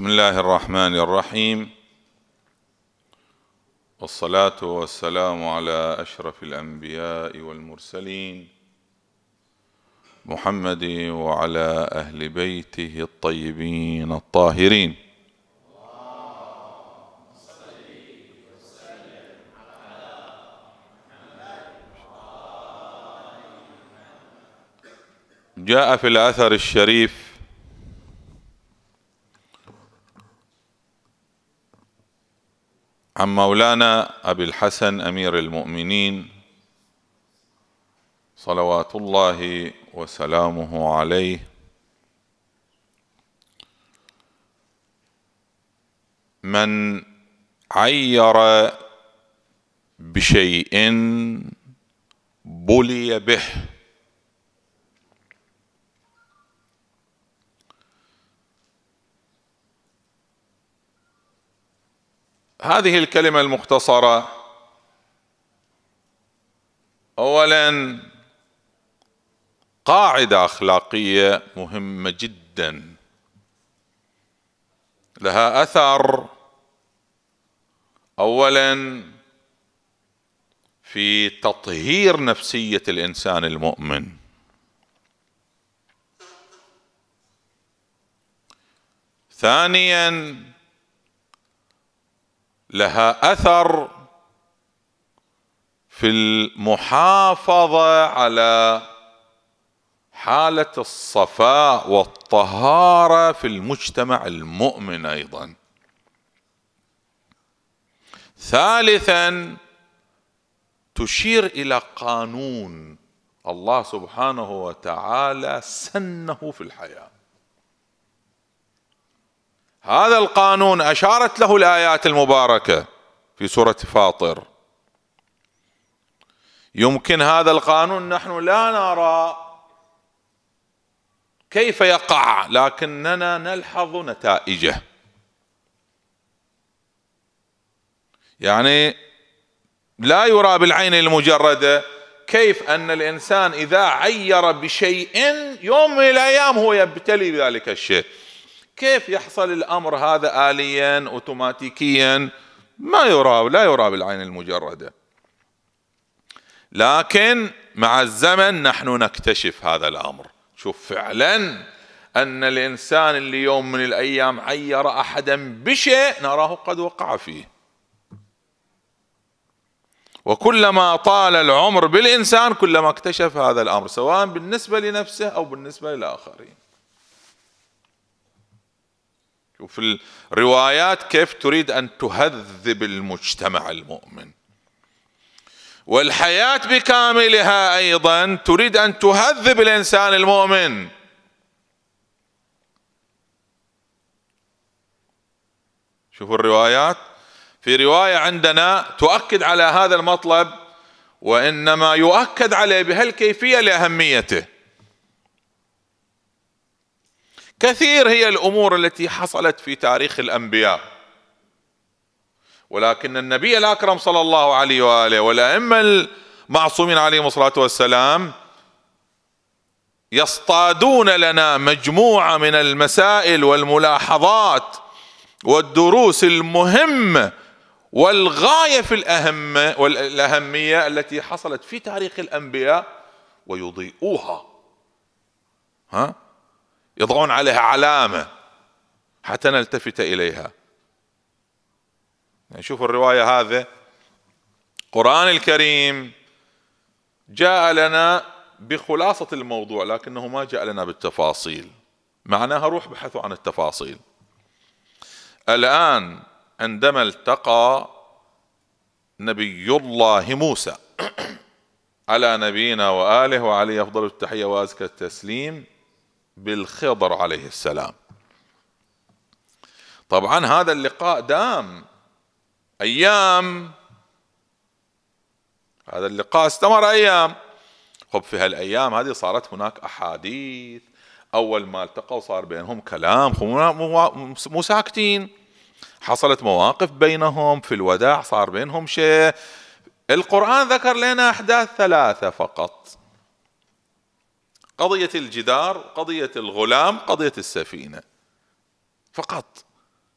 بسم الله الرحمن الرحيم والصلاة والسلام على أشرف الأنبياء والمرسلين محمد وعلى أهل بيته الطيبين الطاهرين جاء في الأثر الشريف عن مولانا أبي الحسن أمير المؤمنين صلوات الله وسلامه عليه من عير بشيء بلي به هذه الكلمة المختصرة أولا قاعدة أخلاقية مهمة جدا لها أثر أولا في تطهير نفسية الإنسان المؤمن ثانيا لها اثر في المحافظه على حاله الصفاء والطهاره في المجتمع المؤمن ايضا ثالثا تشير الى قانون الله سبحانه وتعالى سنه في الحياه هذا القانون أشارت له الآيات المباركة في سورة فاطر يمكن هذا القانون نحن لا نرى كيف يقع لكننا نلحظ نتائجه يعني لا يرى بالعين المجرده كيف ان الانسان اذا عير بشيء يوم من الايام هو يبتلي بذلك الشيء كيف يحصل الامر هذا اليا اوتوماتيكيا ما يرى لا يرى بالعين المجرده لكن مع الزمن نحن نكتشف هذا الامر شوف فعلا ان الانسان اللي يوم من الايام عير احدا بشيء نراه قد وقع فيه وكلما طال العمر بالانسان كلما اكتشف هذا الامر سواء بالنسبه لنفسه او بالنسبه للاخرين وفي الروايات كيف تريد أن تهذب المجتمع المؤمن والحياة بكاملها أيضا تريد أن تهذب الإنسان المؤمن شوفوا الروايات في رواية عندنا تؤكد على هذا المطلب وإنما يؤكد عليه بهالكيفية لأهميته كثير هي الامور التي حصلت في تاريخ الانبياء ولكن النبي الاكرم صلى الله عليه واله والائمه المعصومين عليهم الصلاه والسلام يصطادون لنا مجموعه من المسائل والملاحظات والدروس المهمه والغايه في الاهمه والاهميه التي حصلت في تاريخ الانبياء ويضيئوها ها يضعون عليها علامة حتى نلتفت إليها يعني شوفوا الرواية هذا القرآن الكريم جاء لنا بخلاصة الموضوع لكنه ما جاء لنا بالتفاصيل معناها روح بحثوا عن التفاصيل الآن عندما التقى نبي الله موسى على نبينا وآله وعليه أفضل التحية وأزكى التسليم بالخضر عليه السلام طبعا هذا اللقاء دام ايام هذا اللقاء استمر ايام خب في هالايام هذه صارت هناك احاديث اول ما التقوا صار بينهم كلام مو ساكتين حصلت مواقف بينهم في الوداع صار بينهم شيء القران ذكر لنا احداث ثلاثه فقط قضية الجدار قضية الغلام قضية السفينة فقط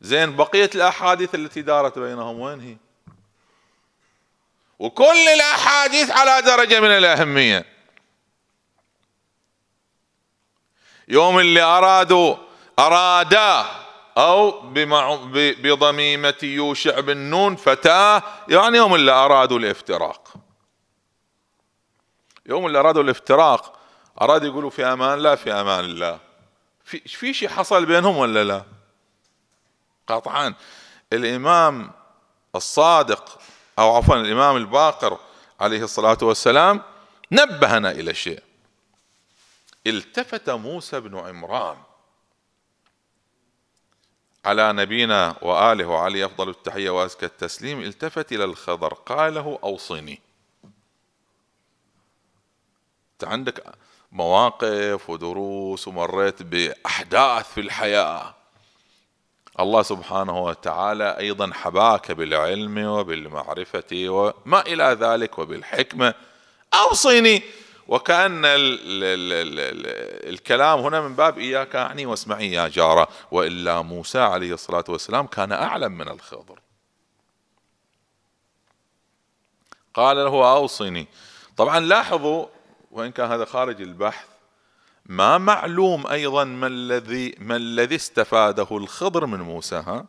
زين بقية الأحاديث التي دارت بينهم وين هي وكل الأحاديث على درجة من الأهمية يوم اللي أرادوا أرادا أو بضميمة يوشع بن نون فتاة يعني يوم اللي أرادوا الافتراق يوم اللي أرادوا الافتراق أراد يقولوا في أمان لا في أمان الله في في شيء حصل بينهم ولا لا قطعا الإمام الصادق أو عفوا الإمام الباقر عليه الصلاة والسلام نبهنا إلى شيء التفت موسى بن عمران على نبينا وآله وعلي أفضل التحية وأزكى التسليم التفت إلى الخضر قال له أوصني أنت عندك مواقف ودروس ومريت باحداث في الحياه الله سبحانه وتعالى ايضا حباك بالعلم وبالمعرفه وما الى ذلك وبالحكمه اوصيني وكأن الـ الـ الـ الـ الكلام هنا من باب إياك أعني واسمعي يا جارة وإلا موسى عليه الصلاة والسلام كان أعلم من الخضر قال له أوصني طبعا لاحظوا وإن كان هذا خارج البحث ما معلوم أيضا ما الذي ما الذي استفاده الخضر من موسى ها؟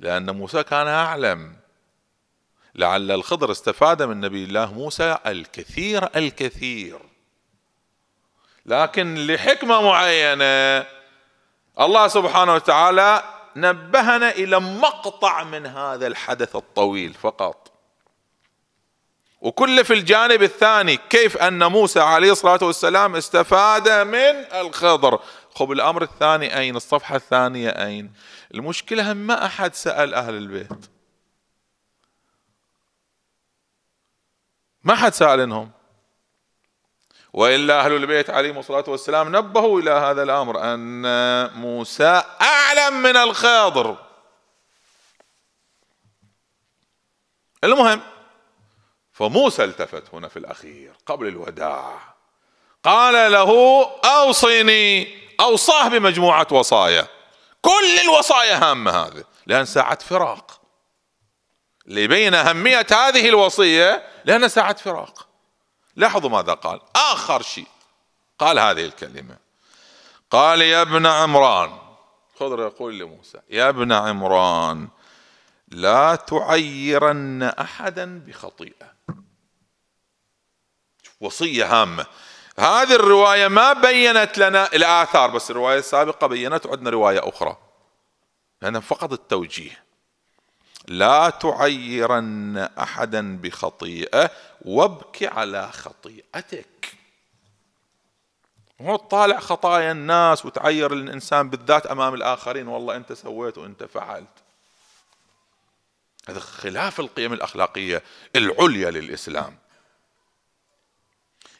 لأن موسى كان أعلم لعل الخضر استفاد من نبي الله موسى الكثير الكثير لكن لحكمة معينة الله سبحانه وتعالى نبهنا إلى مقطع من هذا الحدث الطويل فقط وكل في الجانب الثاني كيف أن موسى عليه الصلاة والسلام استفاد من الخضر خب الأمر الثاني أين الصفحة الثانية أين المشكلة ما أحد سأل أهل البيت ما حد سألنهم وإلا أهل البيت عليهم الصلاة والسلام نبهوا إلى هذا الأمر أن موسى أعلم من الخضر المهم فموسى التفت هنا في الأخير قبل الوداع قال له أوصني أوصاه بمجموعة وصايا كل الوصايا هامة هذه لأن ساعة فراق لبين أهمية هذه الوصية لأن ساعة فراق لاحظوا ماذا قال آخر شيء قال هذه الكلمة قال يا ابن عمران خضر يقول لموسى يا ابن عمران لا تعيرن أحدا بخطيئة وصية هامة هذه الرواية ما بينت لنا الآثار بس الرواية السابقة بينت عندنا رواية أخرى هنا فقط التوجيه لا تعيرن أحدا بخطيئة وابكي على خطيئتك مو تطالع خطايا الناس وتعير الإنسان بالذات أمام الآخرين والله أنت سويت وأنت فعلت هذا خلاف القيم الأخلاقية العليا للإسلام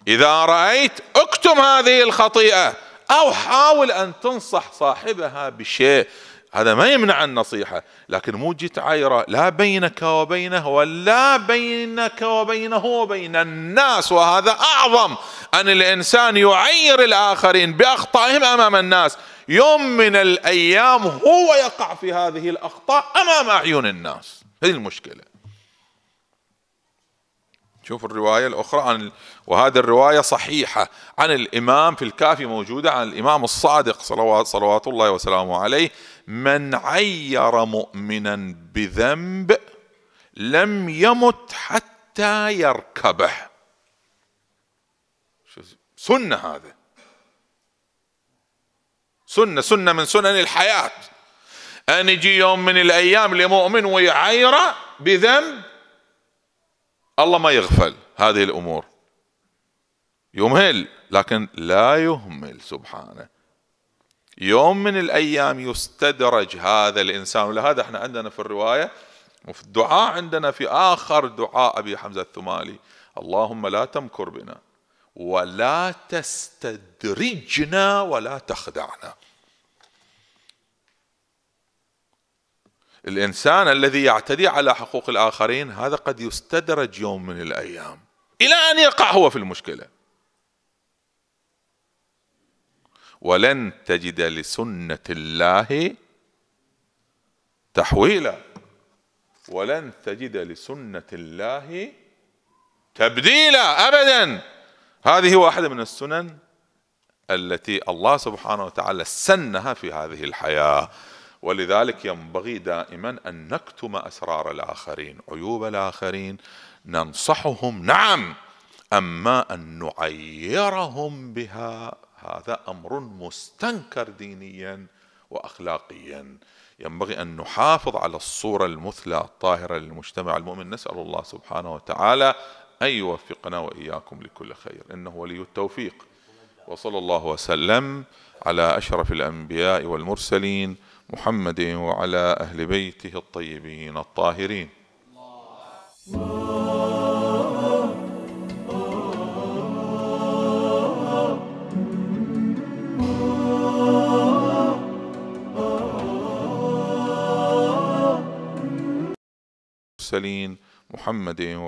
إذا رأيت اكتم هذه الخطيئة أو حاول أن تنصح صاحبها بشيء هذا ما يمنع النصيحة لكن مو جيت عايرة لا بينك وبينه ولا بينك وبينه وبين الناس وهذا أعظم أن الإنسان يعير الآخرين بأخطائهم أمام الناس يوم من الأيام هو يقع في هذه الأخطاء أمام أعين الناس هذه المشكلة شوف الرواية الأخرى عن وهذه الرواية صحيحة عن الإمام في الكافي موجودة عن الإمام الصادق صلوات, صلوات الله وسلامه عليه من عير مؤمنا بذنب لم يمت حتى يركبه سنة هذا سنة سنة من سنن الحياة أن يجي يوم من الأيام لمؤمن ويعيره بذنب الله ما يغفل هذه الامور يمهل لكن لا يهمل سبحانه يوم من الايام يستدرج هذا الانسان ولهذا احنا عندنا في الروايه وفي الدعاء عندنا في اخر دعاء ابي حمزه الثمالي اللهم لا تمكر بنا ولا تستدرجنا ولا تخدعنا الإنسان الذي يعتدي على حقوق الآخرين هذا قد يستدرج يوم من الأيام إلى أن يقع هو في المشكلة ولن تجد لسنة الله تحويلا ولن تجد لسنة الله تبديلا أبدا هذه واحدة من السنن التي الله سبحانه وتعالى سنها في هذه الحياة ولذلك ينبغي دائما أن نكتم أسرار الآخرين عيوب الآخرين ننصحهم نعم أما أن نعيرهم بها هذا أمر مستنكر دينيا وأخلاقيا ينبغي أن نحافظ على الصورة المثلى الطاهرة للمجتمع المؤمن نسأل الله سبحانه وتعالى أن يوفقنا وإياكم لكل خير إنه ولي التوفيق وصلى الله وسلم على أشرف الأنبياء والمرسلين محمد وعلى أهل بيته الطيبين الطاهرين الله المرسلين محمد